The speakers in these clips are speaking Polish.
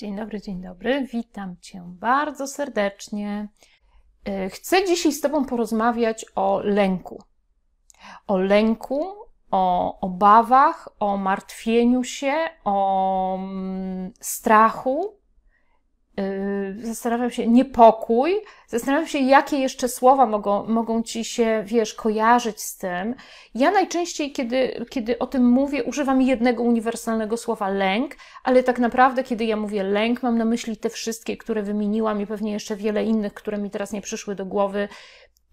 Dzień dobry, dzień dobry. Witam Cię bardzo serdecznie. E, chcę dzisiaj z Tobą porozmawiać o lęku. O lęku, o obawach, o martwieniu się, o mm, strachu, Yy, zastanawiam się, niepokój, zastanawiam się, jakie jeszcze słowa mogą, mogą ci się, wiesz, kojarzyć z tym. Ja najczęściej, kiedy, kiedy o tym mówię, używam jednego uniwersalnego słowa lęk, ale tak naprawdę, kiedy ja mówię lęk, mam na myśli te wszystkie, które wymieniłam i pewnie jeszcze wiele innych, które mi teraz nie przyszły do głowy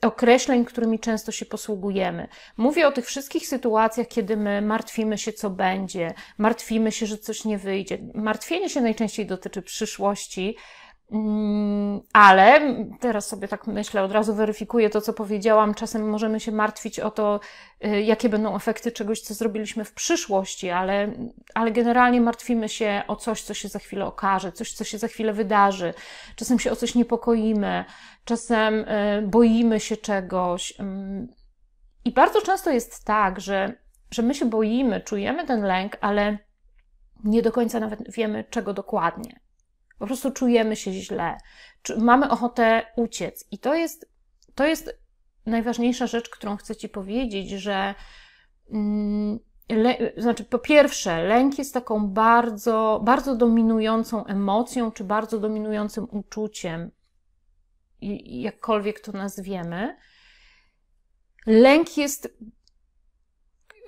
określeń, którymi często się posługujemy. Mówię o tych wszystkich sytuacjach, kiedy my martwimy się, co będzie, martwimy się, że coś nie wyjdzie. Martwienie się najczęściej dotyczy przyszłości, Mm, ale teraz sobie tak myślę, od razu weryfikuję to, co powiedziałam. Czasem możemy się martwić o to, y, jakie będą efekty czegoś, co zrobiliśmy w przyszłości, ale, ale generalnie martwimy się o coś, co się za chwilę okaże, coś, co się za chwilę wydarzy. Czasem się o coś niepokoimy, czasem y, boimy się czegoś. Mm, I bardzo często jest tak, że, że my się boimy, czujemy ten lęk, ale nie do końca nawet wiemy, czego dokładnie. Po prostu czujemy się źle, mamy ochotę uciec. I to jest, to jest najważniejsza rzecz, którą chcę Ci powiedzieć, że mm, le, znaczy po pierwsze, lęk jest taką bardzo, bardzo dominującą emocją, czy bardzo dominującym uczuciem, jakkolwiek to nazwiemy. Lęk jest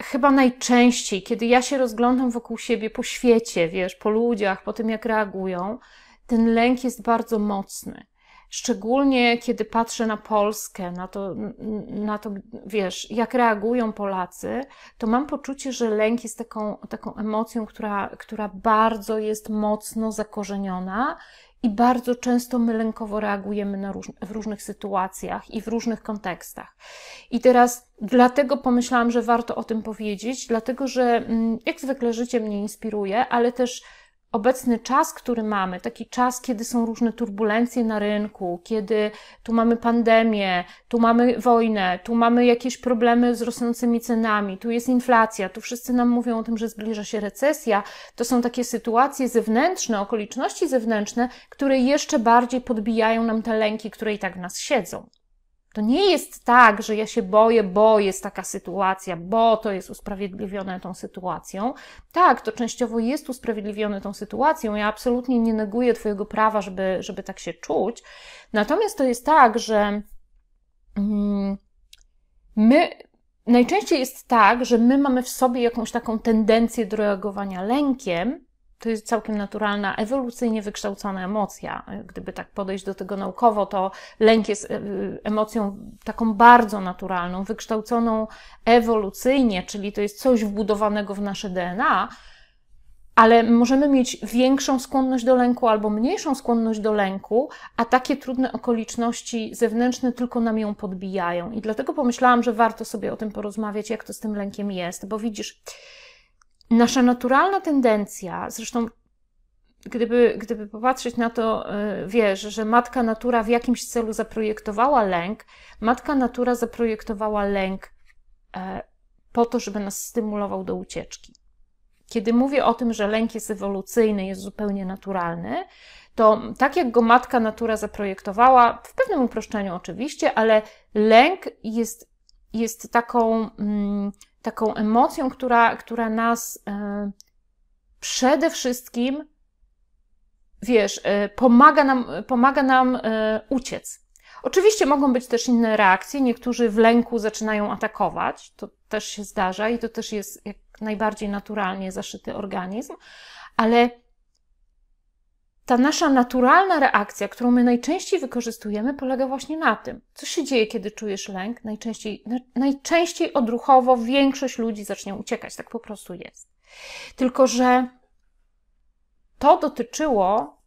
chyba najczęściej, kiedy ja się rozglądam wokół siebie, po świecie, wiesz, po ludziach, po tym jak reagują, ten lęk jest bardzo mocny. Szczególnie kiedy patrzę na Polskę, na to, na to, wiesz, jak reagują Polacy, to mam poczucie, że lęk jest taką, taką emocją, która, która bardzo jest mocno zakorzeniona i bardzo często my lękowo reagujemy na róż, w różnych sytuacjach i w różnych kontekstach. I teraz dlatego pomyślałam, że warto o tym powiedzieć, dlatego że mm, jak zwykle życie mnie inspiruje, ale też obecny czas, który mamy, taki czas, kiedy są różne turbulencje na rynku, kiedy tu mamy pandemię, tu mamy wojnę, tu mamy jakieś problemy z rosnącymi cenami, tu jest inflacja, tu wszyscy nam mówią o tym, że zbliża się recesja, to są takie sytuacje zewnętrzne, okoliczności zewnętrzne, które jeszcze bardziej podbijają nam te lęki, które i tak w nas siedzą. To nie jest tak, że ja się boję, bo jest taka sytuacja, bo to jest usprawiedliwione tą sytuacją. Tak, to częściowo jest usprawiedliwione tą sytuacją. Ja absolutnie nie neguję Twojego prawa, żeby, żeby tak się czuć. Natomiast to jest tak, że mm, my. Najczęściej jest tak, że my mamy w sobie jakąś taką tendencję do reagowania lękiem, to jest całkiem naturalna, ewolucyjnie wykształcona emocja. Gdyby tak podejść do tego naukowo, to lęk jest e, emocją taką bardzo naturalną, wykształconą ewolucyjnie, czyli to jest coś wbudowanego w nasze DNA, ale możemy mieć większą skłonność do lęku albo mniejszą skłonność do lęku, a takie trudne okoliczności zewnętrzne tylko nam ją podbijają. I dlatego pomyślałam, że warto sobie o tym porozmawiać, jak to z tym lękiem jest, bo widzisz, nasza naturalna tendencja, zresztą gdyby, gdyby popatrzeć na to, e, wiesz, że matka natura w jakimś celu zaprojektowała lęk, matka natura zaprojektowała lęk e, po to, żeby nas stymulował do ucieczki. Kiedy mówię o tym, że lęk jest ewolucyjny, jest zupełnie naturalny, to tak jak go matka natura zaprojektowała, w pewnym uproszczeniu oczywiście, ale lęk jest, jest taką. Mm, taką emocją, która, która nas e, przede wszystkim, wiesz, e, pomaga nam, pomaga nam e, uciec. Oczywiście mogą być też inne reakcje. Niektórzy w lęku zaczynają atakować. To też się zdarza i to też jest jak najbardziej naturalnie zaszyty organizm, ale ta nasza naturalna reakcja, którą my najczęściej wykorzystujemy, polega właśnie na tym. Co się dzieje, kiedy czujesz lęk? Najczęściej, najczęściej odruchowo większość ludzi zacznie uciekać. Tak po prostu jest. Tylko, że to dotyczyło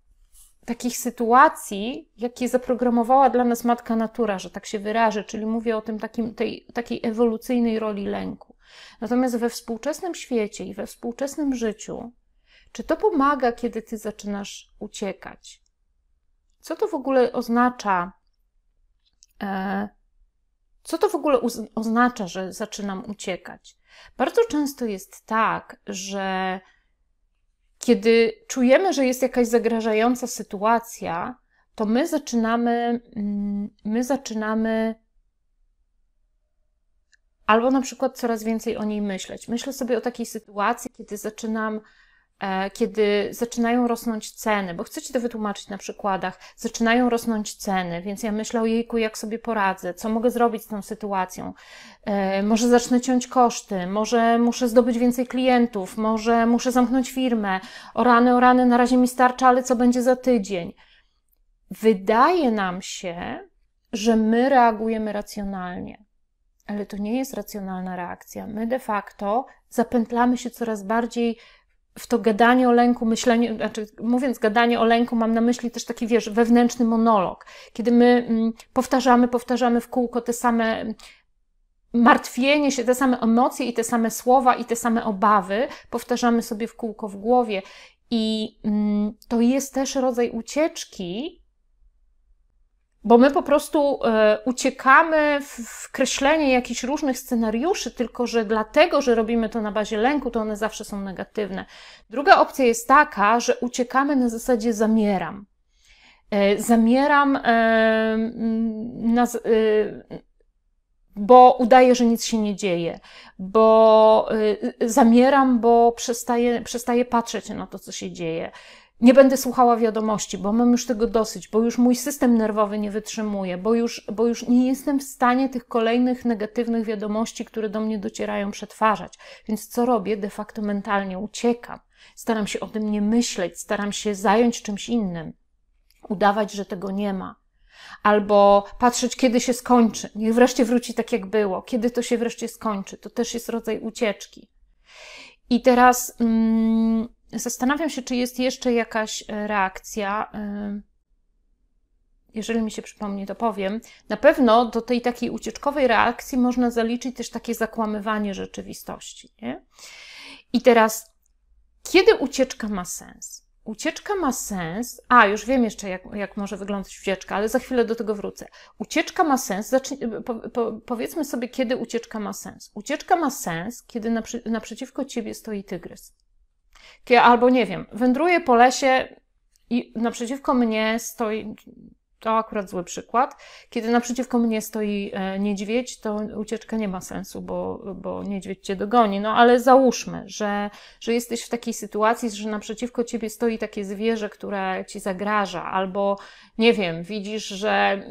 takich sytuacji, jakie zaprogramowała dla nas matka natura, że tak się wyrażę, czyli mówię o tym takim, tej, takiej ewolucyjnej roli lęku. Natomiast we współczesnym świecie i we współczesnym życiu czy to pomaga, kiedy ty zaczynasz uciekać? Co to w ogóle oznacza? E, co to w ogóle oznacza, że zaczynam uciekać? Bardzo często jest tak, że kiedy czujemy, że jest jakaś zagrażająca sytuacja, to my zaczynamy, mm, my zaczynamy albo na przykład coraz więcej o niej myśleć. Myślę sobie o takiej sytuacji, kiedy zaczynam E, kiedy zaczynają rosnąć ceny, bo chcę Ci to wytłumaczyć na przykładach, zaczynają rosnąć ceny, więc ja myślę o jejku, jak sobie poradzę, co mogę zrobić z tą sytuacją. E, może zacznę ciąć koszty, może muszę zdobyć więcej klientów, może muszę zamknąć firmę. O rany, o rany, na razie mi starcza, ale co będzie za tydzień? Wydaje nam się, że my reagujemy racjonalnie ale to nie jest racjonalna reakcja. My de facto zapętlamy się coraz bardziej w to gadanie o lęku, myślenie, znaczy mówiąc gadanie o lęku, mam na myśli też taki, wiesz, wewnętrzny monolog, kiedy my mm, powtarzamy, powtarzamy w kółko te same mm, martwienie się, te same emocje i te same słowa i te same obawy, powtarzamy sobie w kółko w głowie. I mm, to jest też rodzaj ucieczki, bo my po prostu e, uciekamy w, kreślenie jakichś różnych scenariuszy, tylko że dlatego, że robimy to na bazie lęku, to one zawsze są negatywne. Druga opcja jest taka, że uciekamy na zasadzie zamieram. E, zamieram, e, mm, na, e, bo udaję, że nic się nie dzieje, bo e, zamieram, bo przestaję, przestaję patrzeć na to, co się dzieje nie będę słuchała wiadomości, bo mam już tego dosyć, bo już mój system nerwowy nie wytrzymuje, bo już, bo już nie jestem w stanie tych kolejnych negatywnych wiadomości, które do mnie docierają, przetwarzać. Więc co robię? De facto mentalnie uciekam. Staram się o tym nie myśleć, staram się zająć czymś innym, udawać, że tego nie ma. Albo patrzeć, kiedy się skończy. Niech wreszcie wróci tak, jak było. Kiedy to się wreszcie skończy? To też jest rodzaj ucieczki. I teraz. Mm, Zastanawiam się, czy jest jeszcze jakaś e, reakcja. E, jeżeli mi się przypomni, to powiem. Na pewno do tej takiej ucieczkowej reakcji można zaliczyć też takie zakłamywanie rzeczywistości. Nie? I teraz, kiedy ucieczka ma sens? Ucieczka ma sens. A, już wiem jeszcze, jak, jak może wyglądać ucieczka, ale za chwilę do tego wrócę. Ucieczka ma sens. E, po, po, powiedzmy sobie, kiedy ucieczka ma sens. Ucieczka ma sens, kiedy naprzy, naprzeciwko ciebie stoi tygrys. Albo nie wiem, wędruję po lesie i naprzeciwko mnie stoi, to akurat zły przykład, kiedy naprzeciwko mnie stoi e, niedźwiedź, to ucieczka nie ma sensu, bo, bo niedźwiedź cię dogoni. No ale załóżmy, że, że jesteś w takiej sytuacji, że naprzeciwko ciebie stoi takie zwierzę, które ci zagraża, albo nie wiem, widzisz, że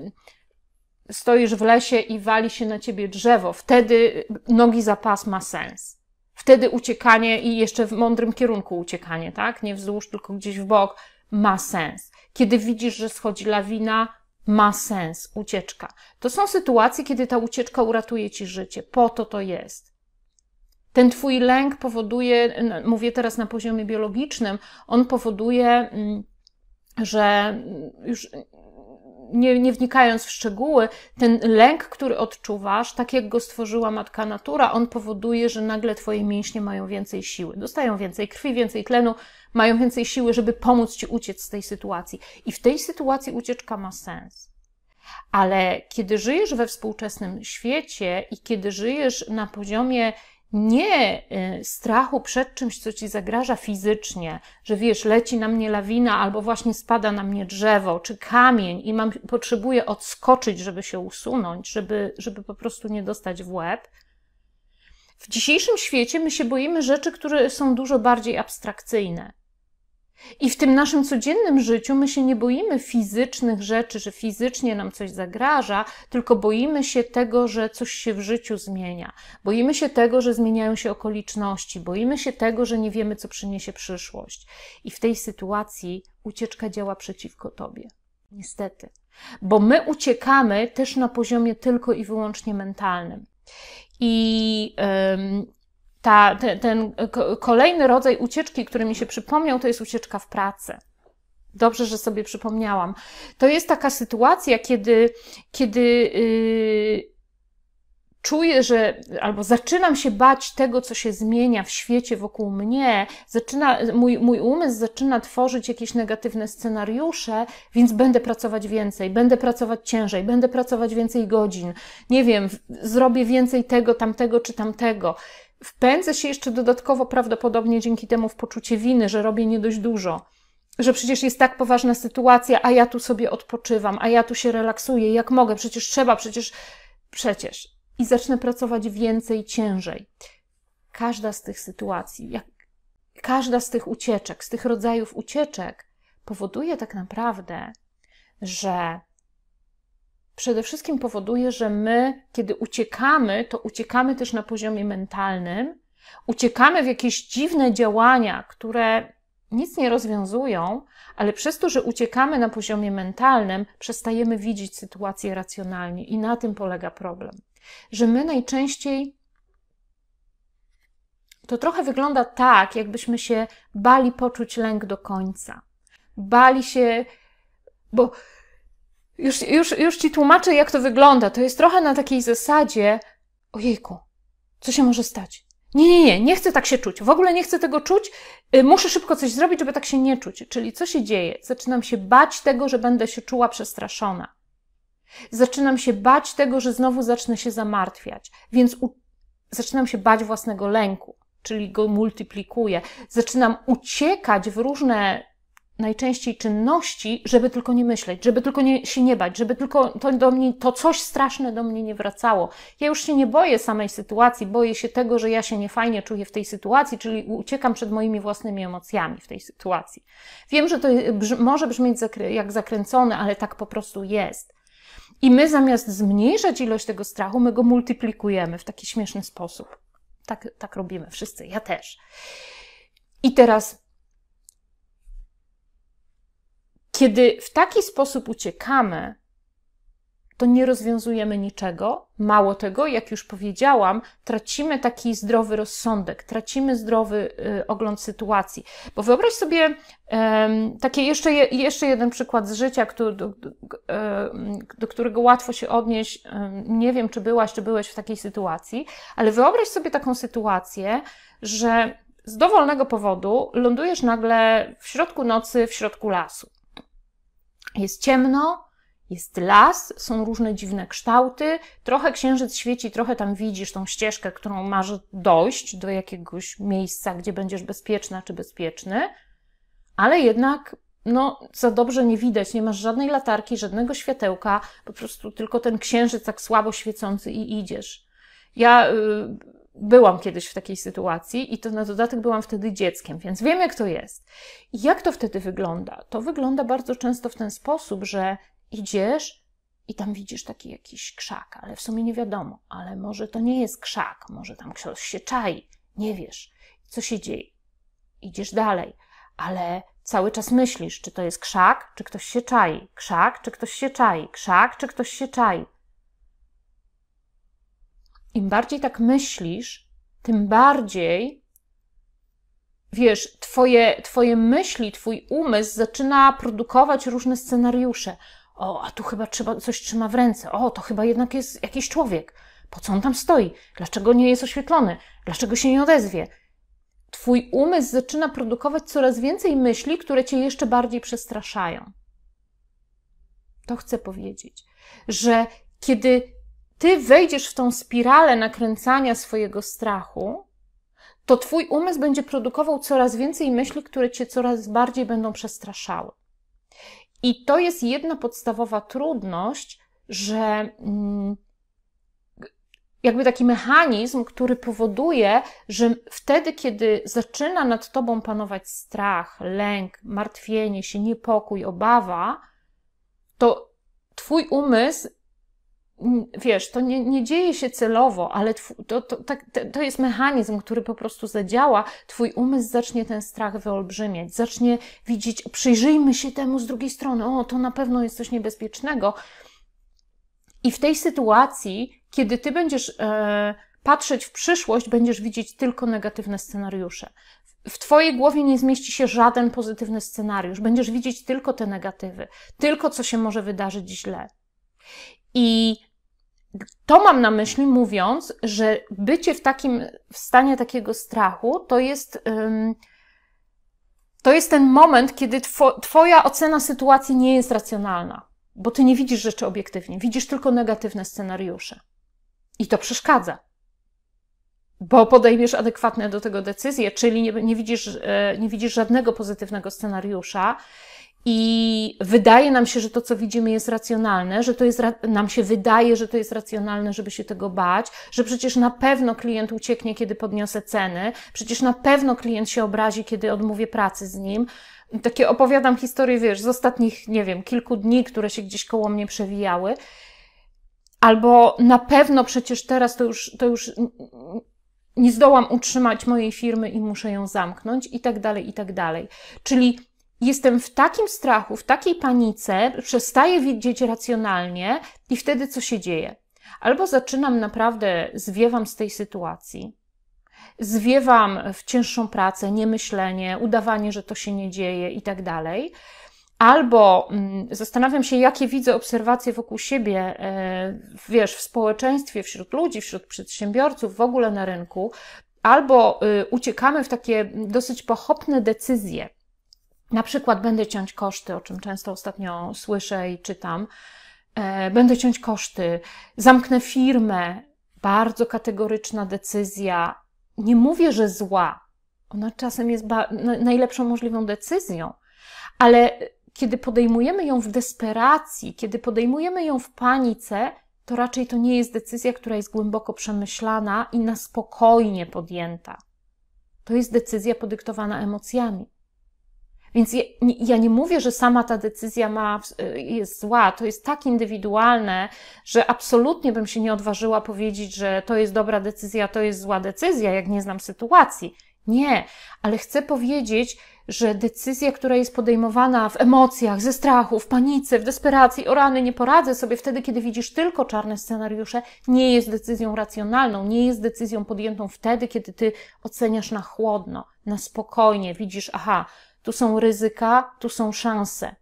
stoisz w lesie i wali się na ciebie drzewo, wtedy nogi za pas ma sens wtedy uciekanie i jeszcze w mądrym kierunku uciekanie, tak? Nie wzdłuż, tylko gdzieś w bok, ma sens. Kiedy widzisz, że schodzi lawina, ma sens ucieczka. To są sytuacje, kiedy ta ucieczka uratuje ci życie. Po to to jest. Ten twój lęk powoduje, mówię teraz na poziomie biologicznym, on powoduje, mm, że mm, już nie, nie wnikając w szczegóły, ten lęk, który odczuwasz, tak jak go stworzyła matka natura, on powoduje, że nagle twoje mięśnie mają więcej siły, dostają więcej krwi, więcej tlenu, mają więcej siły, żeby pomóc ci uciec z tej sytuacji. I w tej sytuacji ucieczka ma sens. Ale kiedy żyjesz we współczesnym świecie i kiedy żyjesz na poziomie nie y, strachu przed czymś, co ci zagraża fizycznie, że wiesz, leci na mnie lawina, albo właśnie spada na mnie drzewo, czy kamień i mam, potrzebuję odskoczyć, żeby się usunąć, żeby, żeby po prostu nie dostać w łeb. W dzisiejszym świecie my się boimy rzeczy, które są dużo bardziej abstrakcyjne. I w tym naszym codziennym życiu my się nie boimy fizycznych rzeczy, że fizycznie nam coś zagraża, tylko boimy się tego, że coś się w życiu zmienia. Boimy się tego, że zmieniają się okoliczności, boimy się tego, że nie wiemy, co przyniesie przyszłość. I w tej sytuacji ucieczka działa przeciwko tobie. Niestety. Bo my uciekamy też na poziomie tylko i wyłącznie mentalnym. I. Yy, ta, ten, ten kolejny rodzaj ucieczki, który mi się przypomniał, to jest ucieczka w pracy. Dobrze, że sobie przypomniałam. To jest taka sytuacja, kiedy, kiedy yy, czuję, że albo zaczynam się bać tego, co się zmienia w świecie wokół mnie, zaczyna, mój, mój umysł zaczyna tworzyć jakieś negatywne scenariusze, więc będę pracować więcej, będę pracować ciężej, będę pracować więcej godzin, nie wiem, zrobię więcej tego, tamtego czy tamtego. Wpędzę się jeszcze dodatkowo prawdopodobnie dzięki temu w poczucie winy, że robię nie dość dużo, że przecież jest tak poważna sytuacja, a ja tu sobie odpoczywam, a ja tu się relaksuję, jak mogę, przecież trzeba, przecież, przecież. I zacznę pracować więcej, ciężej. Każda z tych sytuacji, jak, każda z tych ucieczek, z tych rodzajów ucieczek powoduje tak naprawdę, że przede wszystkim powoduje, że my, kiedy uciekamy, to uciekamy też na poziomie mentalnym, uciekamy w jakieś dziwne działania, które nic nie rozwiązują, ale przez to, że uciekamy na poziomie mentalnym, przestajemy widzieć sytuację racjonalnie i na tym polega problem. Że my najczęściej to trochę wygląda tak, jakbyśmy się bali poczuć lęk do końca. Bali się, bo już, już, już ci tłumaczę, jak to wygląda. To jest trochę na takiej zasadzie, ojejku, co się może stać? Nie, nie, nie, nie chcę tak się czuć. W ogóle nie chcę tego czuć. Y, muszę szybko coś zrobić, żeby tak się nie czuć. Czyli co się dzieje? Zaczynam się bać tego, że będę się czuła przestraszona. Zaczynam się bać tego, że znowu zacznę się zamartwiać. Więc u... zaczynam się bać własnego lęku, czyli go multiplikuję. Zaczynam uciekać w różne najczęściej czynności, żeby tylko nie myśleć, żeby tylko nie, się nie bać, żeby tylko to, do mnie, to coś straszne do mnie nie wracało. Ja już się nie boję samej sytuacji, boję się tego, że ja się niefajnie czuję w tej sytuacji, czyli uciekam przed moimi własnymi emocjami w tej sytuacji. Wiem, że to brz może brzmieć zakry jak zakręcone, ale tak po prostu jest. I my zamiast zmniejszać ilość tego strachu, my go multiplikujemy w taki śmieszny sposób. Tak, tak robimy wszyscy, ja też. I teraz Kiedy w taki sposób uciekamy, to nie rozwiązujemy niczego. Mało tego, jak już powiedziałam, tracimy taki zdrowy rozsądek, tracimy zdrowy y, ogląd sytuacji. Bo wyobraź sobie y, takie jeszcze, jeszcze jeden przykład z życia, który, do, do, y, do, którego łatwo się odnieść. nie wiem, czy byłaś, czy byłeś w takiej sytuacji, ale wyobraź sobie taką sytuację, że z dowolnego powodu lądujesz nagle w środku nocy, w środku lasu. Jest ciemno, jest las, są różne dziwne kształty, trochę księżyc świeci, trochę tam widzisz tą ścieżkę, którą masz dojść do jakiegoś miejsca, gdzie będziesz bezpieczna czy bezpieczny, ale jednak no, za dobrze nie widać, nie masz żadnej latarki, żadnego światełka, po prostu tylko ten księżyc tak słabo świecący i idziesz. Ja. Yy, byłam kiedyś w takiej sytuacji i to na dodatek byłam wtedy dzieckiem, więc wiem, jak to jest. I jak to wtedy wygląda? To wygląda bardzo często w ten sposób, że idziesz i tam widzisz taki jakiś krzak, ale w sumie nie wiadomo, ale może to nie jest krzak, może tam ktoś się czai, nie wiesz, co się dzieje. Idziesz dalej, ale cały czas myślisz, czy to jest krzak, czy ktoś się czai, krzak, czy ktoś się czai, krzak, czy ktoś się czai im bardziej tak myślisz, tym bardziej wiesz, twoje, twoje myśli, twój umysł zaczyna produkować różne scenariusze. O, a tu chyba trzeba, coś trzyma w ręce. O, to chyba jednak jest jakiś człowiek. Po co on tam stoi? Dlaczego nie jest oświetlony? Dlaczego się nie odezwie? Twój umysł zaczyna produkować coraz więcej myśli, które cię jeszcze bardziej przestraszają. To chcę powiedzieć, że kiedy ty wejdziesz w tą spiralę nakręcania swojego strachu, to twój umysł będzie produkował coraz więcej myśli, które cię coraz bardziej będą przestraszały. I to jest jedna podstawowa trudność, że mm, jakby taki mechanizm, który powoduje, że wtedy, kiedy zaczyna nad tobą panować strach, lęk, martwienie się, niepokój, obawa, to twój umysł wiesz, to nie, nie dzieje się celowo, ale tw- to, to, tak, to jest mechanizm, który po prostu zadziała. Twój umysł zacznie ten strach wyolbrzymiać, zacznie widzieć, przyjrzyjmy się temu z drugiej strony, o, to na pewno jest coś niebezpiecznego. I w tej sytuacji, kiedy ty będziesz e, patrzeć w przyszłość, będziesz widzieć tylko negatywne scenariusze. W Twojej głowie nie zmieści się żaden pozytywny scenariusz. Będziesz widzieć tylko te negatywy, tylko co się może wydarzyć źle. I to mam na myśli, mówiąc, że bycie w takim w stanie takiego strachu to jest. Um, to jest ten moment, kiedy two, Twoja ocena sytuacji nie jest racjonalna, bo Ty nie widzisz rzeczy obiektywnie, widzisz tylko negatywne scenariusze. I to przeszkadza, bo podejmiesz adekwatne do tego decyzje, czyli nie, nie widzisz, e, nie widzisz żadnego pozytywnego scenariusza, i wydaje nam się, że to, co widzimy, jest racjonalne, że to jest, nam się wydaje, że to jest racjonalne, żeby się tego bać, że przecież na pewno klient ucieknie, kiedy podniosę ceny, przecież na pewno klient się obrazi, kiedy odmówię pracy z nim. Takie opowiadam historie, wiesz, z ostatnich, nie wiem, kilku dni, które się gdzieś koło mnie przewijały. Albo na pewno przecież teraz to już, to już nie zdołam utrzymać mojej firmy i muszę ją zamknąć, i tak dalej, i tak dalej. Czyli jestem w takim strachu, w takiej panice, przestaję widzieć racjonalnie i wtedy co się dzieje? Albo zaczynam naprawdę, zwiewam z tej sytuacji, zwiewam w cięższą pracę, niemyślenie, udawanie, że to się nie dzieje i tak dalej. Albo mm, zastanawiam się, jakie widzę obserwacje wokół siebie, e, wiesz, w społeczeństwie, wśród ludzi, wśród przedsiębiorców, w ogóle na rynku, albo y, uciekamy w takie dosyć pochopne decyzje, na przykład będę ciąć koszty, o czym często ostatnio słyszę i czytam. E, będę ciąć koszty, zamknę firmę. Bardzo kategoryczna decyzja. Nie mówię, że zła. Ona czasem jest najlepszą możliwą decyzją, ale kiedy podejmujemy ją w desperacji, kiedy podejmujemy ją w panice, to raczej to nie jest decyzja, która jest głęboko przemyślana i na spokojnie podjęta. To jest decyzja podyktowana emocjami. Więc ja, ja nie mówię, że sama ta decyzja ma, jest zła. To jest tak indywidualne, że absolutnie bym się nie odważyła powiedzieć, że to jest dobra decyzja, to jest zła decyzja, jak nie znam sytuacji. Nie, ale chcę powiedzieć, że decyzja, która jest podejmowana w emocjach, ze strachu, w panice, w desperacji, o rany, nie poradzę sobie, wtedy, kiedy widzisz tylko czarne scenariusze, nie jest decyzją racjonalną, nie jest decyzją podjętą wtedy, kiedy ty oceniasz na chłodno, na spokojnie, widzisz, aha, tu są ryzyka, tu są szanse.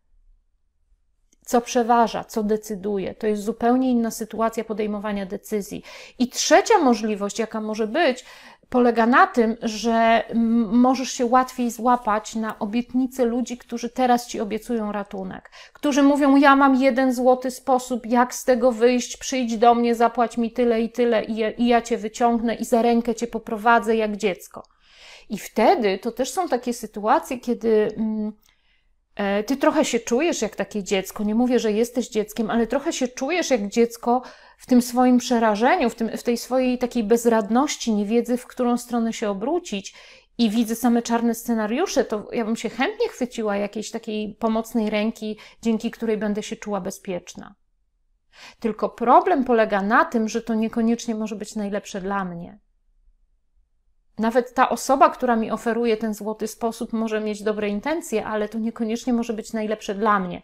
Co przeważa, co decyduje, to jest zupełnie inna sytuacja podejmowania decyzji. I trzecia możliwość, jaka może być, polega na tym, że mm, możesz się łatwiej złapać na obietnice ludzi, którzy teraz ci obiecują ratunek, którzy mówią: Ja mam jeden złoty sposób, jak z tego wyjść, przyjdź do mnie, zapłać mi tyle i tyle, i ja, i ja cię wyciągnę i za rękę cię poprowadzę jak dziecko. I wtedy to też są takie sytuacje, kiedy mm, e, ty trochę się czujesz jak takie dziecko. Nie mówię, że jesteś dzieckiem, ale trochę się czujesz jak dziecko w tym swoim przerażeniu, w, tym, w tej swojej takiej bezradności, niewiedzy, w którą stronę się obrócić. I widzę same czarne scenariusze, to ja bym się chętnie chwyciła jakiejś takiej pomocnej ręki, dzięki której będę się czuła bezpieczna. Tylko problem polega na tym, że to niekoniecznie może być najlepsze dla mnie nawet ta osoba, która mi oferuje ten złoty sposób, może mieć dobre intencje, ale to niekoniecznie może być najlepsze dla mnie.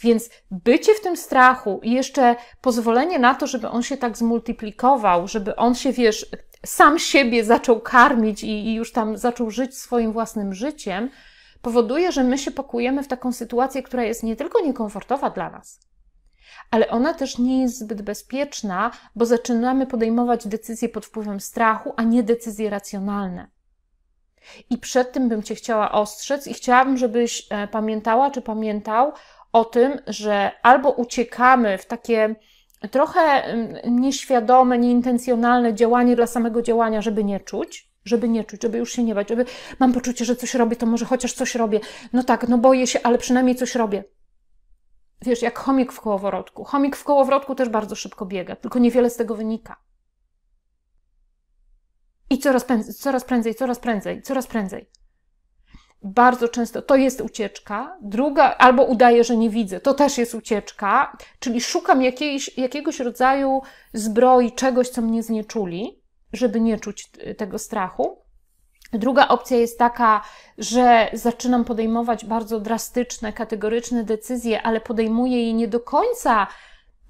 Więc bycie w tym strachu i jeszcze pozwolenie na to, żeby on się tak zmultiplikował, żeby on się, wiesz, sam siebie zaczął karmić i, i już tam zaczął żyć swoim własnym życiem, powoduje, że my się pakujemy w taką sytuację, która jest nie tylko niekomfortowa dla nas, ale ona też nie jest zbyt bezpieczna, bo zaczynamy podejmować decyzje pod wpływem strachu, a nie decyzje racjonalne. I przed tym bym Cię chciała ostrzec i chciałabym, żebyś e, pamiętała czy pamiętał o tym, że albo uciekamy w takie e, trochę nieświadome, nieintencjonalne działanie dla samego działania, żeby nie czuć, żeby nie czuć, żeby już się nie bać, żeby mam poczucie, że coś robię, to może chociaż coś robię. No tak, no boję się, ale przynajmniej coś robię wiesz, jak chomik w kołowrotku. Chomik w kołowrotku też bardzo szybko biega, tylko niewiele z tego wynika. I coraz prędzej, coraz prędzej, coraz prędzej, coraz prędzej. Bardzo często to jest ucieczka. Druga, albo udaję, że nie widzę, to też jest ucieczka, czyli szukam jakiejś, jakiegoś rodzaju zbroi, czegoś, co mnie znieczuli, żeby nie czuć y, tego strachu. Druga opcja jest taka, że zaczynam podejmować bardzo drastyczne, kategoryczne decyzje, ale podejmuję je nie do końca,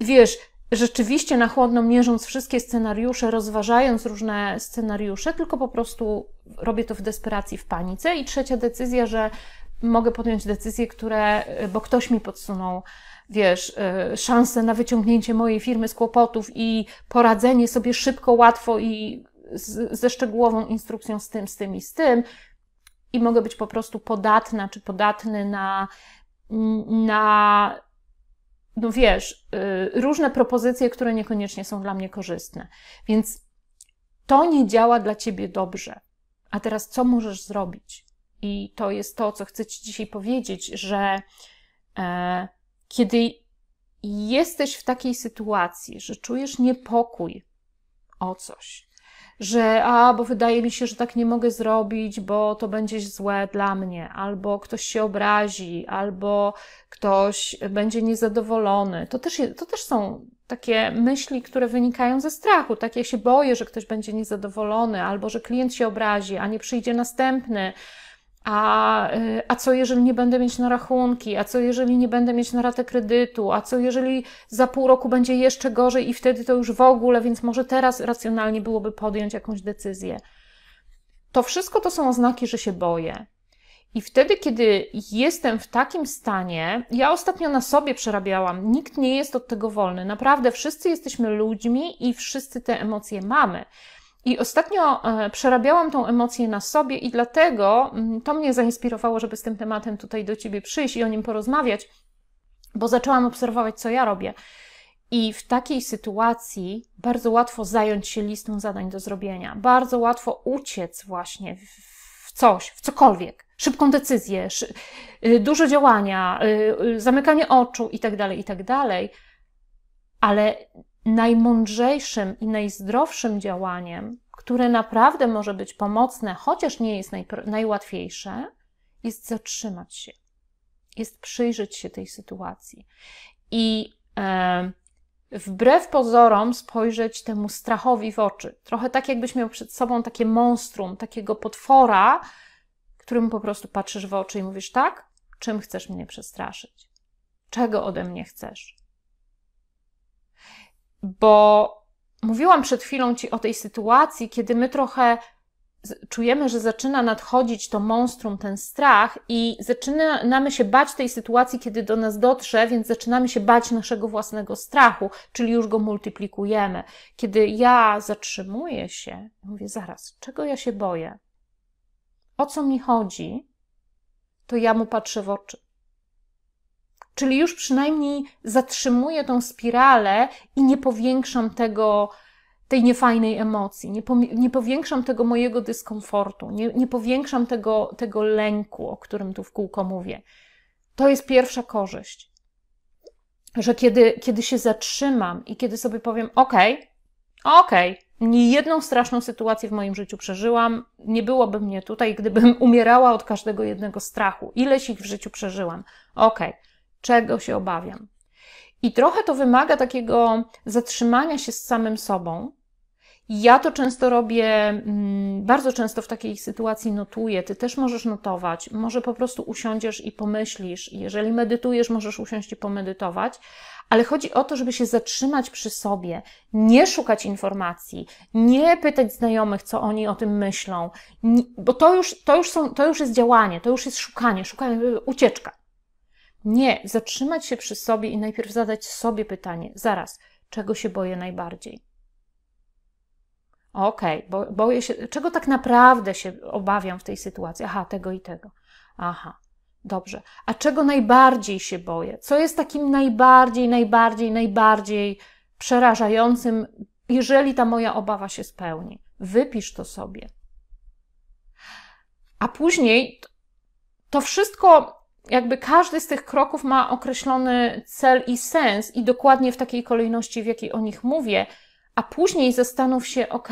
wiesz, rzeczywiście na chłodno mierząc wszystkie scenariusze, rozważając różne scenariusze, tylko po prostu robię to w desperacji, w panice. I trzecia decyzja, że mogę podjąć decyzje, które, bo ktoś mi podsunął, wiesz, y, szansę na wyciągnięcie mojej firmy z kłopotów i poradzenie sobie szybko, łatwo i z, ze szczegółową instrukcją z tym, z tym i z tym i mogę być po prostu podatna czy podatny na, na no wiesz, y, różne propozycje, które niekoniecznie są dla mnie korzystne. Więc to nie działa dla ciebie dobrze. A teraz co możesz zrobić? I to jest to, co chcę ci dzisiaj powiedzieć, że e, kiedy jesteś w takiej sytuacji, że czujesz niepokój o coś, że a, bo wydaje mi się, że tak nie mogę zrobić, bo to będzie złe dla mnie, albo ktoś się obrazi, albo ktoś będzie niezadowolony. To też, to też są takie myśli, które wynikają ze strachu. Tak, ja się boję, że ktoś będzie niezadowolony, albo że klient się obrazi, a nie przyjdzie następny a, y, a co jeżeli nie będę mieć na rachunki? A co jeżeli nie będę mieć na ratę kredytu? A co jeżeli za pół roku będzie jeszcze gorzej i wtedy to już w ogóle, więc może teraz racjonalnie byłoby podjąć jakąś decyzję. To wszystko to są oznaki, że się boję. I wtedy, kiedy jestem w takim stanie, ja ostatnio na sobie przerabiałam, nikt nie jest od tego wolny. Naprawdę, wszyscy jesteśmy ludźmi i wszyscy te emocje mamy. I ostatnio e, przerabiałam tą emocję na sobie, i dlatego mm, to mnie zainspirowało, żeby z tym tematem tutaj do ciebie przyjść i o nim porozmawiać, bo zaczęłam obserwować, co ja robię. I w takiej sytuacji bardzo łatwo zająć się listą zadań do zrobienia, bardzo łatwo uciec właśnie w coś, w cokolwiek, szybką decyzję, szy y, dużo działania, y, y, zamykanie oczu itd., tak itd. Tak Ale najmądrzejszym i najzdrowszym działaniem, które naprawdę może być pomocne, chociaż nie jest najłatwiejsze, jest zatrzymać się, jest przyjrzeć się tej sytuacji i e, wbrew pozorom spojrzeć temu strachowi w oczy. Trochę tak, jakbyś miał przed sobą takie monstrum, takiego potwora, którym po prostu patrzysz w oczy i mówisz: Tak, czym chcesz mnie przestraszyć? Czego ode mnie chcesz? bo mówiłam przed chwilą Ci o tej sytuacji, kiedy my trochę czujemy, że zaczyna nadchodzić to monstrum, ten strach i zaczynamy się bać tej sytuacji, kiedy do nas dotrze, więc zaczynamy się bać naszego własnego strachu, czyli już go multiplikujemy. Kiedy ja zatrzymuję się, mówię zaraz, czego ja się boję? O co mi chodzi? To ja mu patrzę w oczy. Czyli już przynajmniej zatrzymuję tą spiralę i nie powiększam tego, tej niefajnej emocji, nie, po, nie powiększam tego mojego dyskomfortu, nie, nie powiększam tego, tego lęku, o którym tu w kółko mówię. To jest pierwsza korzyść. Że kiedy, kiedy się zatrzymam i kiedy sobie powiem, okej, okay, okej, nie jedną straszną sytuację w moim życiu przeżyłam, nie byłoby mnie tutaj, gdybym umierała od każdego jednego strachu. Ileś ich w życiu przeżyłam. Okej, okay czego się obawiam. I trochę to wymaga takiego zatrzymania się z samym sobą. Ja to często robię, mm, bardzo często w takiej sytuacji notuję. Ty też możesz notować, może po prostu usiądziesz i pomyślisz. Jeżeli medytujesz, możesz usiąść i pomedytować, ale chodzi o to, żeby się zatrzymać przy sobie, nie szukać informacji, nie pytać znajomych, co oni o tym myślą, bo to już, to już, są, to już jest działanie, to już jest szukanie, szukanie, y, ucieczka. Nie, zatrzymać się przy sobie i najpierw zadać sobie pytanie, zaraz, czego się boję najbardziej? Okej, okay, bo, boję się, czego tak naprawdę się obawiam w tej sytuacji? Aha, tego i tego. Aha, dobrze. A czego najbardziej się boję? Co jest takim najbardziej, najbardziej, najbardziej przerażającym, jeżeli ta moja obawa się spełni? Wypisz to sobie. A później to wszystko jakby każdy z tych kroków ma określony cel i sens, i dokładnie w takiej kolejności, w jakiej o nich mówię, a później zastanów się, ok,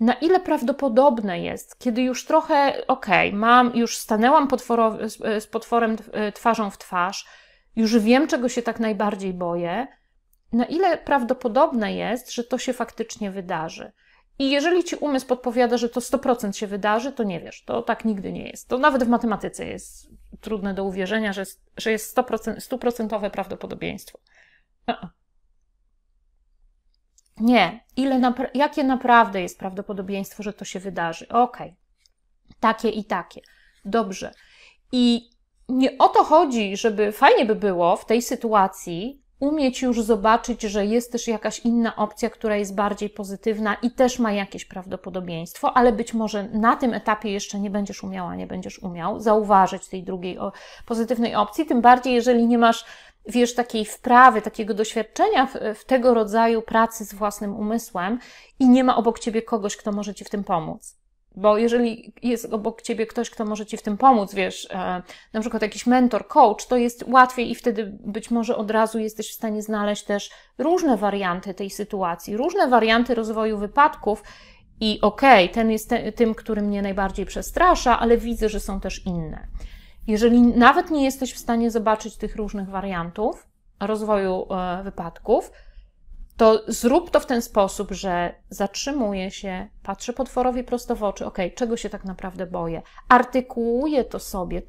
na ile prawdopodobne jest, kiedy już trochę, ok, mam, już stanęłam potworo, z, z potworem e, twarzą w twarz, już wiem, czego się tak najbardziej boję, na ile prawdopodobne jest, że to się faktycznie wydarzy. I jeżeli ci umysł podpowiada, że to 100% się wydarzy, to nie wiesz, to tak nigdy nie jest. To nawet w matematyce jest trudne do uwierzenia, że, że jest 100%, 100% prawdopodobieństwo. Nie, ile napra- jakie naprawdę jest prawdopodobieństwo, że to się wydarzy? Okej, okay. takie i takie. Dobrze. I nie o to chodzi, żeby fajnie by było w tej sytuacji umieć już zobaczyć, że jest też jakaś inna opcja, która jest bardziej pozytywna i też ma jakieś prawdopodobieństwo, ale być może na tym etapie jeszcze nie będziesz umiała, nie będziesz umiał zauważyć tej drugiej pozytywnej opcji, tym bardziej jeżeli nie masz wiesz, takiej wprawy, takiego doświadczenia w, w, tego rodzaju pracy z własnym umysłem i nie ma obok ciebie kogoś, kto może ci w tym pomóc. Bo jeżeli jest obok ciebie ktoś, kto może ci w tym pomóc, wiesz, e, na przykład jakiś mentor, coach, to jest łatwiej i wtedy być może od razu jesteś w stanie znaleźć też różne warianty tej sytuacji, różne warianty rozwoju wypadków i okej, okay, ten jest te, tym, który mnie najbardziej przestrasza, ale widzę, że są też inne. Jeżeli nawet nie jesteś w stanie zobaczyć tych różnych wariantów rozwoju e, wypadków, to zrób to w ten sposób, że zatrzymuję się, patrzę potworowi prosto w oczy, ok, czego się tak naprawdę boję, artykułuję to sobie.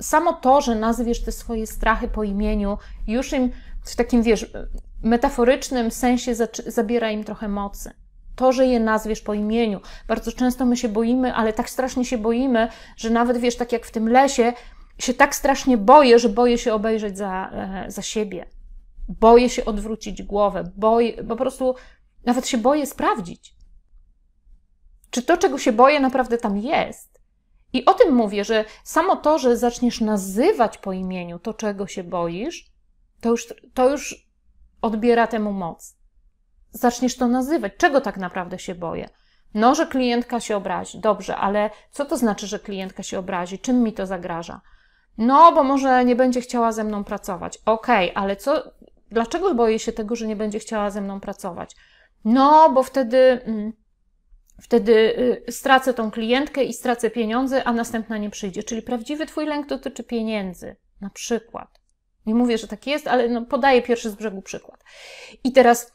Samo to, że nazwiesz te swoje strachy po imieniu, już im w takim, wiesz, metaforycznym sensie zabiera im trochę mocy. To, że je nazwiesz po imieniu. Bardzo często my się boimy, ale tak strasznie się boimy, że nawet, wiesz, tak jak w tym lesie, się tak strasznie boję, że boję się obejrzeć za, e, za siebie boję się odwrócić głowę, boję, po prostu nawet się boję sprawdzić, czy to, czego się boję, naprawdę tam jest. I o tym mówię, że samo to, że zaczniesz nazywać po imieniu to, czego się boisz, to już, to już odbiera temu moc. Zaczniesz to nazywać. Czego tak naprawdę się boję? No, że klientka się obrazi. Dobrze, ale co to znaczy, że klientka się obrazi? Czym mi to zagraża? No, bo może nie będzie chciała ze mną pracować. Okej, okay, ale co, dlaczego boję się tego, że nie będzie chciała ze mną pracować? No, bo wtedy, mm, wtedy y, stracę tą klientkę i stracę pieniądze, a następna nie przyjdzie. Czyli prawdziwy Twój lęk dotyczy pieniędzy, na przykład. Nie mówię, że tak jest, ale no, podaję pierwszy z brzegu przykład. I teraz,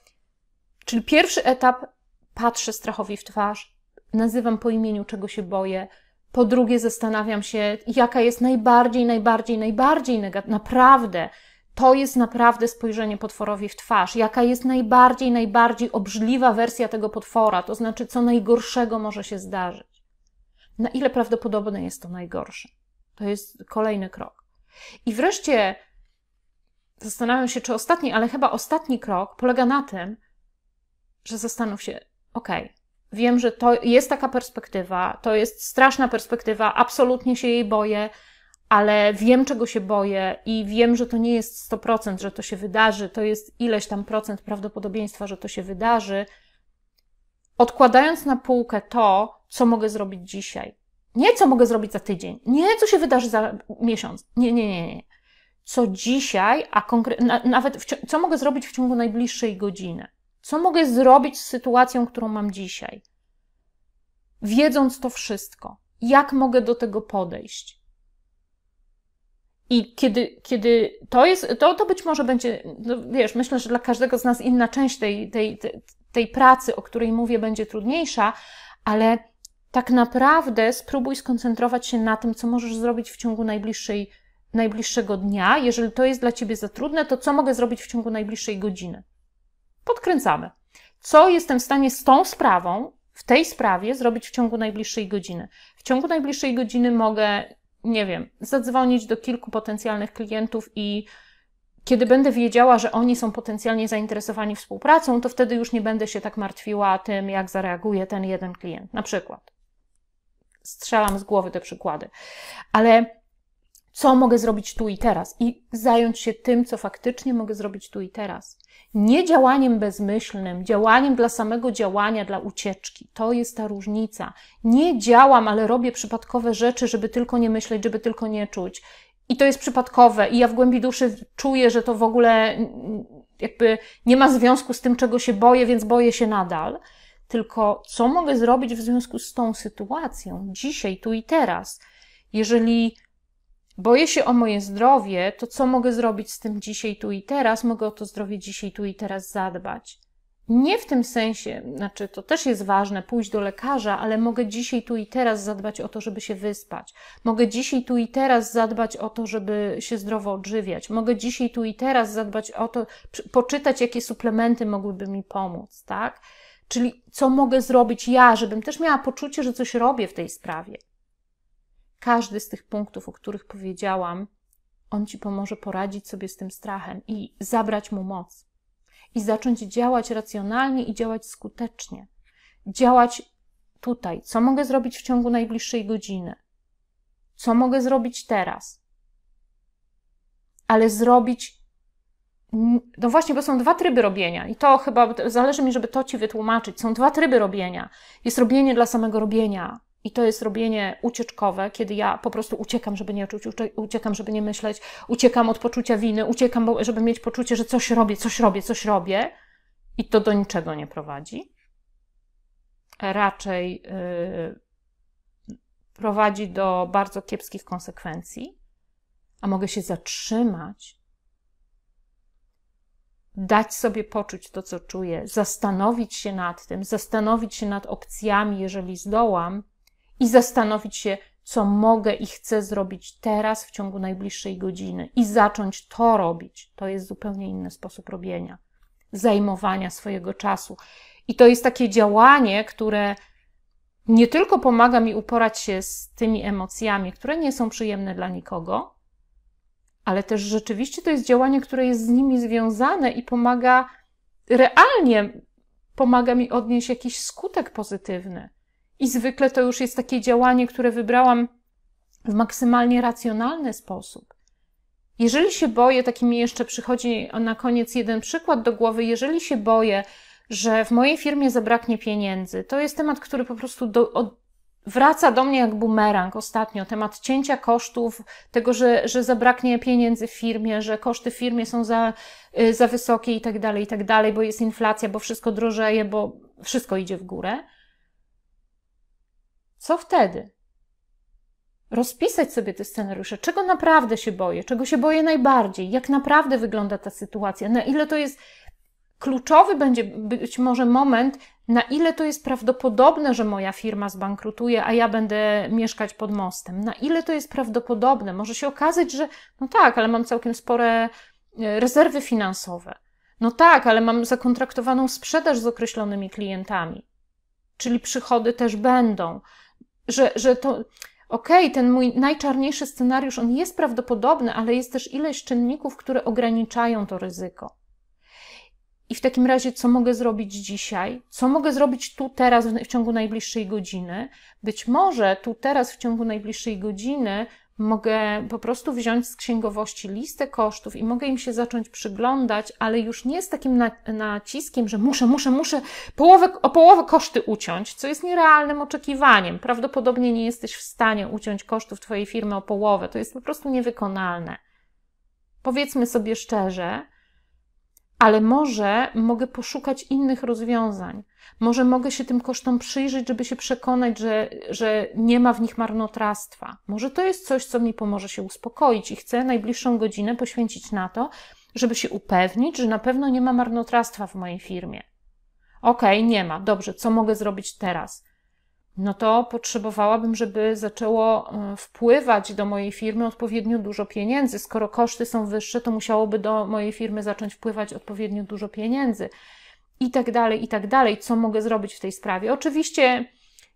czyli pierwszy etap, patrzę strachowi w twarz, nazywam po imieniu, czego się boję. Po drugie, zastanawiam się, jaka jest najbardziej, najbardziej, najbardziej negatywna, naprawdę to jest naprawdę spojrzenie potworowi w twarz. Jaka jest najbardziej, najbardziej obrzydliwa wersja tego potwora, to znaczy, co najgorszego może się zdarzyć. Na ile prawdopodobne jest to najgorsze? To jest kolejny krok. I wreszcie zastanawiam się, czy ostatni, ale chyba ostatni krok polega na tym, że zastanów się, okej, wiem, że to jest taka perspektywa, to jest straszna perspektywa, absolutnie się jej boję, ale wiem, czego się boję i wiem, że to nie jest 100%, że to się wydarzy, to jest ileś tam procent prawdopodobieństwa, że to się wydarzy, odkładając na półkę to, co mogę zrobić dzisiaj. Nie, co mogę zrobić za tydzień, nie, co się wydarzy za miesiąc. Nie, nie, nie, nie. Co dzisiaj, a konkretnie, na, nawet co mogę zrobić w ciągu najbliższej godziny. Co mogę zrobić z sytuacją, którą mam dzisiaj. Wiedząc to wszystko, jak mogę do tego podejść i kiedy, kiedy to jest, to, to być może będzie, no wiesz, myślę, że dla każdego z nas inna część tej, tej, tej, tej pracy, o której mówię, będzie trudniejsza, ale tak naprawdę spróbuj skoncentrować się na tym, co możesz zrobić w ciągu najbliższej, najbliższego dnia. Jeżeli to jest dla ciebie za trudne, to co mogę zrobić w ciągu najbliższej godziny? Podkręcamy. Co jestem w stanie z tą sprawą, w tej sprawie zrobić w ciągu najbliższej godziny? W ciągu najbliższej godziny mogę nie wiem, zadzwonić do kilku potencjalnych klientów i kiedy będę wiedziała, że oni są potencjalnie zainteresowani współpracą, to wtedy już nie będę się tak martwiła tym, jak zareaguje ten jeden klient. Na przykład. Strzelam z głowy te przykłady. Ale co mogę zrobić tu i teraz i zająć się tym, co faktycznie mogę zrobić tu i teraz. Nie działaniem bezmyślnym, działaniem dla samego działania, dla ucieczki. To jest ta różnica. Nie działam, ale robię przypadkowe rzeczy, żeby tylko nie myśleć, żeby tylko nie czuć. I to jest przypadkowe, i ja w głębi duszy czuję, że to w ogóle jakby nie ma związku z tym, czego się boję, więc boję się nadal. Tylko co mogę zrobić w związku z tą sytuacją, dzisiaj, tu i teraz? Jeżeli boję się o moje zdrowie, to co mogę zrobić z tym dzisiaj, tu i teraz? Mogę o to zdrowie dzisiaj, tu i teraz zadbać. Nie w tym sensie, znaczy to też jest ważne, pójść do lekarza, ale mogę dzisiaj, tu i teraz zadbać o to, żeby się wyspać. Mogę dzisiaj, tu i teraz zadbać o to, żeby się zdrowo odżywiać. Mogę dzisiaj, tu i teraz zadbać o to, poczytać, jakie suplementy mogłyby mi pomóc, tak? Czyli co mogę zrobić ja, żebym też miała poczucie, że coś robię w tej sprawie. Każdy z tych punktów, o których powiedziałam, on ci pomoże poradzić sobie z tym strachem i zabrać mu moc. I zacząć działać racjonalnie i działać skutecznie. Działać tutaj, co mogę zrobić w ciągu najbliższej godziny, co mogę zrobić teraz. Ale zrobić. No właśnie, bo są dwa tryby robienia, i to chyba zależy mi, żeby to ci wytłumaczyć. Są dwa tryby robienia. Jest robienie dla samego robienia, i to jest robienie ucieczkowe, kiedy ja po prostu uciekam, żeby nie czuć, uciekam, żeby nie myśleć, uciekam od poczucia winy, uciekam, żeby mieć poczucie, że coś robię, coś robię, coś robię. I to do niczego nie prowadzi. Raczej yy, prowadzi do bardzo kiepskich konsekwencji, a mogę się zatrzymać, dać sobie poczuć to, co czuję, zastanowić się nad tym, zastanowić się nad opcjami, jeżeli zdołam, i zastanowić się, co mogę i chcę zrobić teraz w ciągu najbliższej godziny i zacząć to robić. To jest zupełnie inny sposób robienia, zajmowania swojego czasu. I to jest takie działanie, które nie tylko pomaga mi uporać się z tymi emocjami, które nie są przyjemne dla nikogo, ale też rzeczywiście to jest działanie, które jest z nimi związane i pomaga realnie, pomaga mi odnieść jakiś skutek pozytywny. I zwykle to już jest takie działanie, które wybrałam w maksymalnie racjonalny sposób. Jeżeli się boję, taki mi jeszcze przychodzi na koniec jeden przykład do głowy, jeżeli się boję, że w mojej firmie zabraknie pieniędzy, to jest temat, który po prostu do, od, wraca do mnie jak bumerang ostatnio. Temat cięcia kosztów, tego, że, że zabraknie pieniędzy w firmie, że koszty w firmie są za, y, za wysokie i tak dalej, i tak dalej, bo jest inflacja, bo wszystko drożeje, bo wszystko idzie w górę. Co wtedy? Rozpisać sobie te scenariusze, czego naprawdę się boję, czego się boję najbardziej, jak naprawdę wygląda ta sytuacja, na ile to jest kluczowy będzie być może moment, na ile to jest prawdopodobne, że moja firma zbankrutuje, a ja będę mieszkać pod mostem. Na ile to jest prawdopodobne? Może się okazać, że no tak, ale mam całkiem spore e, rezerwy finansowe. No tak, ale mam zakontraktowaną sprzedaż z określonymi klientami, czyli przychody też będą że, że to okej, okay, ten mój najczarniejszy scenariusz, on jest prawdopodobny, ale jest też ileś czynników, które ograniczają to ryzyko. I w takim razie, co mogę zrobić dzisiaj? Co mogę zrobić tu, teraz, w, w ciągu najbliższej godziny? Być może tu, teraz, w ciągu najbliższej godziny mogę po prostu wziąć z księgowości listę kosztów i mogę im się zacząć przyglądać, ale już nie z takim naciskiem, że muszę, muszę, muszę połowę, o połowę koszty uciąć, co jest nierealnym oczekiwaniem. Prawdopodobnie nie jesteś w stanie uciąć kosztów Twojej firmy o połowę, to jest po prostu niewykonalne. Powiedzmy sobie szczerze, ale może mogę poszukać innych rozwiązań. Może mogę się tym kosztom przyjrzeć, żeby się przekonać, że, że nie ma w nich marnotrawstwa. Może to jest coś, co mi pomoże się uspokoić i chcę najbliższą godzinę poświęcić na to, żeby się upewnić, że na pewno nie ma marnotrawstwa w mojej firmie. Okej, okay, nie ma. Dobrze, co mogę zrobić teraz? no to potrzebowałabym, żeby zaczęło e, wpływać do mojej firmy odpowiednio dużo pieniędzy. Skoro koszty są wyższe, to musiałoby do mojej firmy zacząć wpływać odpowiednio dużo pieniędzy. I tak dalej, i tak dalej. Co mogę zrobić w tej sprawie? Oczywiście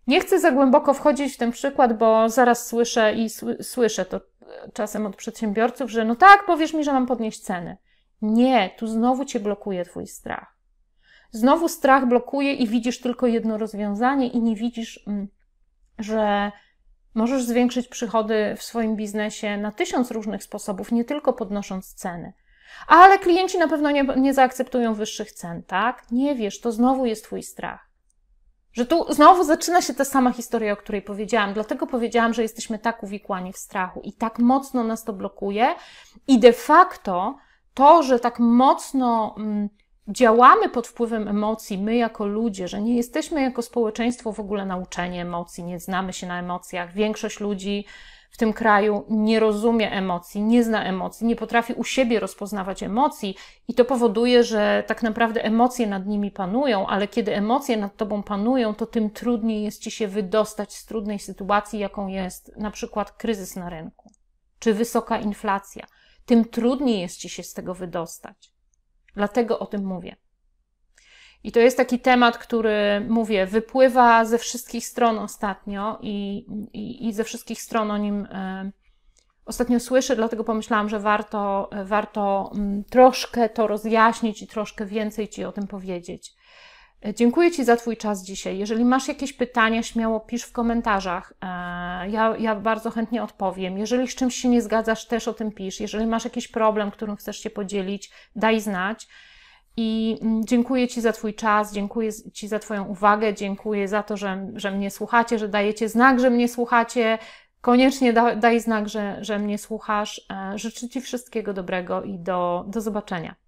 nie chcę za głęboko wchodzić w ten przykład, bo zaraz słyszę i słyszę to e, czasem od przedsiębiorców, że no tak, powiesz mi, że mam podnieść ceny. Nie, tu znowu cię blokuje twój strach. Znowu strach blokuje i widzisz tylko jedno rozwiązanie i nie widzisz, mm, że możesz zwiększyć przychody w swoim biznesie na tysiąc różnych sposobów, nie tylko podnosząc ceny. Ale klienci na pewno nie, nie zaakceptują wyższych cen, tak? Nie wiesz, to znowu jest Twój strach. Że tu znowu zaczyna się ta sama historia, o której powiedziałam. Dlatego powiedziałam, że jesteśmy tak uwikłani w strachu i tak mocno nas to blokuje. I de facto to, że tak mocno. Mm, działamy pod wpływem emocji, my jako ludzie, że nie jesteśmy jako społeczeństwo w ogóle nauczeni emocji, nie znamy się na emocjach. Większość ludzi w tym kraju nie rozumie emocji, nie zna emocji, nie potrafi u siebie rozpoznawać emocji, i to powoduje, że tak naprawdę emocje nad nimi panują, ale kiedy emocje nad tobą panują, to tym trudniej jest ci się wydostać z trudnej sytuacji, jaką jest na przykład kryzys na rynku czy wysoka inflacja. Tym trudniej jest ci się z tego wydostać. Dlatego o tym mówię. I to jest taki temat, który, mówię, wypływa ze wszystkich stron ostatnio i, i, i ze wszystkich stron o nim e, ostatnio słyszę, dlatego pomyślałam, że warto, warto mm, troszkę to rozjaśnić i troszkę więcej Ci o tym powiedzieć. E, dziękuję Ci za Twój czas dzisiaj. Jeżeli masz jakieś pytania, śmiało pisz w komentarzach. E, ja, ja bardzo chętnie odpowiem. Jeżeli z czymś się nie zgadzasz, też o tym pisz. Jeżeli masz jakiś problem, którym chcesz się podzielić, daj znać. I mm, dziękuję Ci za Twój czas, dziękuję Ci za Twoją uwagę, dziękuję za to, że, że mnie słuchacie, że dajecie znak, że mnie słuchacie. Koniecznie da, daj znak, że, że mnie słuchasz. E, życzę Ci wszystkiego dobrego i do, do zobaczenia.